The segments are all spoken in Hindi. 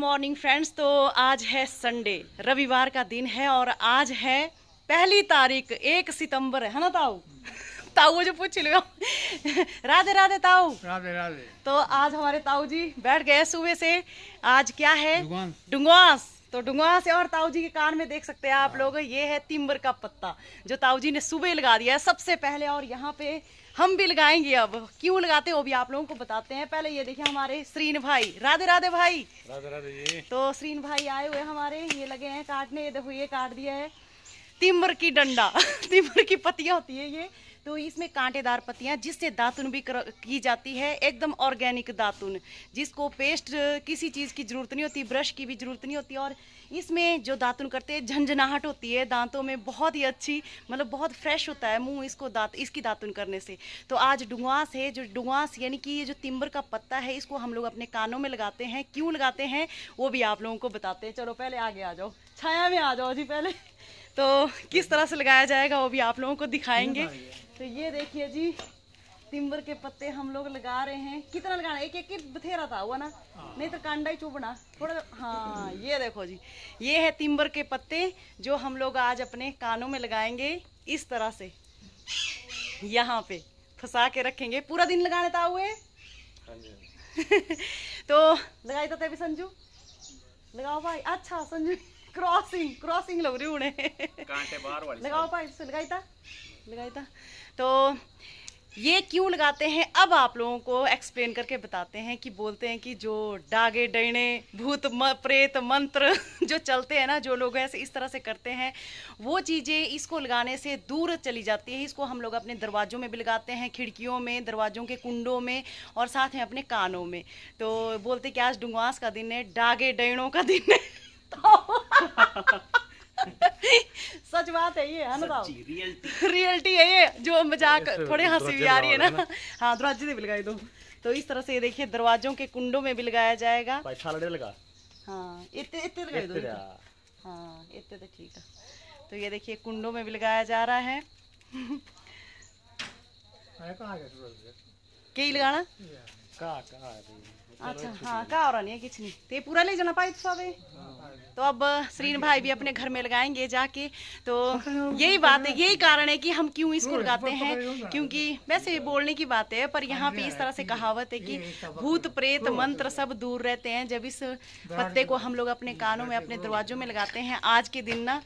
मॉर्निंग फ्रेंड्स तो आज है संडे रविवार का दिन है और आज है पहली तारीख एक सितंबर है ना ताऊ ताऊ जो पूछ लो राधे राधे ताऊ राधे राधे तो आज हमारे ताऊ जी बैठ गए सुबह से आज क्या है डुंगवास तो डुंगा से और ताऊजी के कान में देख सकते हैं आप लोग ये है तिम्बर का पत्ता जो ताऊ जी ने सुबह लगा दिया है सबसे पहले और यहाँ पे हम भी लगाएंगे अब क्यों लगाते हो वो भी आप लोगों को बताते हैं पहले ये देखिए हमारे श्रीन भाई राधे राधे भाई राधे राधे जी तो श्रीन भाई आए हुए हमारे ये लगे हैं काटने ये देखो ये काट दिया है तिम्बर की डंडा तिम्बर की पत्तियां होती है ये तो इसमें कांटेदार पत्तियाँ जिससे दातुन भी कर, की जाती है एकदम ऑर्गेनिक दातुन जिसको पेस्ट किसी चीज़ की ज़रूरत नहीं होती ब्रश की भी ज़रूरत नहीं होती और इसमें जो दातुन करते हैं झंझनाहट होती है दांतों में बहुत ही अच्छी मतलब बहुत फ्रेश होता है मुंह इसको दात इसकी दातुन करने से तो आज डुंगवास है जो डुंगवास यानी कि ये जो तिम्बर का पत्ता है इसको हम लोग अपने कानों में लगाते हैं क्यों लगाते हैं वो भी आप लोगों को बताते हैं चलो पहले आगे आ जाओ छाया में आ जाओ जी पहले तो किस तरह से लगाया जाएगा वो भी आप लोगों को दिखाएंगे तो ये देखिए जी तिम्बर के पत्ते हम लोग लगा रहे हैं कितना लगाना एक एक बथेरा था हुआ ना हाँ। नहीं तो कांडा ही चुभना थोड़ा हाँ ये देखो जी ये है तिम्बर के पत्ते जो हम लोग आज अपने कानों में लगाएंगे इस तरह से यहाँ पे फंसा के रखेंगे पूरा दिन लगाने था हुए हाँ हाँ तो लगाई तो थे संजू लगाओ भाई अच्छा संजू क्रॉसिंग क्रॉसिंग लग रही उन्हें कांटे वाली लगाओ पाइप से लगाई था लगाई था तो ये क्यों लगाते हैं अब आप लोगों को एक्सप्लेन करके बताते हैं कि बोलते हैं कि जो डागे डैणे भूत म, प्रेत मंत्र जो चलते हैं ना जो लोग ऐसे इस तरह से करते हैं वो चीज़ें इसको लगाने से दूर चली जाती है इसको हम लोग अपने दरवाज़ों में भी लगाते हैं खिड़कियों में दरवाज़ों के कुंडों में और साथ में अपने कानों में तो बोलते कि आज डुंगवास का दिन है डागे डैणों का दिन है बताओ सच बात है ये रियलिटी है ये जो मजाक थोड़े हंसी भी आ रही है ना, हाँ दरवाजे से भी लगाई दो तो इस तरह से ये देखिए दरवाजों के कुंडों में भी लगाया जाएगा लगा हाँ इतने इतने हाँ इतने तो ठीक है तो ये देखिए कुंडों में भी लगाया जा रहा है कई लगाना का, का, अच्छा हाँ कहा और नहीं है किचनी ते तो पूरा ले जाना पाई तो सब तो अब श्रीन भाई भी अपने घर में लगाएंगे जाके तो यही तो बात है यही कारण है कि हम क्यों इसको लगाते हैं तो क्योंकि वैसे बोलने की बात है पर यहाँ पे हाँ इस हाँ तरह से कहावत है कि भूत प्रेत मंत्र तो सब दूर रहते हैं जब इस पत्ते को हम लोग अपने कानों में अपने दरवाजों में लगाते हैं आज के दिन ना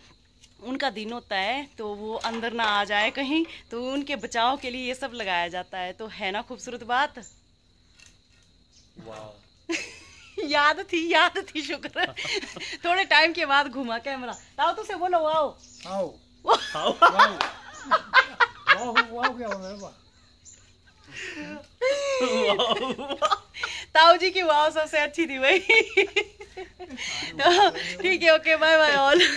उनका दिन होता है तो वो अंदर ना आ जाए कहीं तो उनके बचाव के लिए ये सब लगाया जाता है तो है ना खूबसूरत बात वाह याद थी याद थी शुक्र थोड़े टाइम के बाद घुमा कैमरा लाओ तो से बोलो आओ आओ क्या ताऊ जी की वाव सबसे अच्छी थी भाई हाँ, ठीक है ओके बाय बाय ऑल